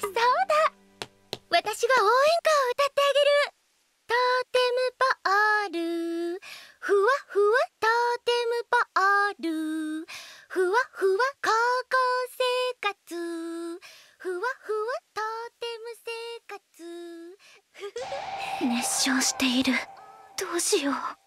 そうだ私は応援歌を歌ってあげるトーテムパールふわふわトーテムパールふわふわ高校生活ふわふわトーテム生活熱唱しているどうしよう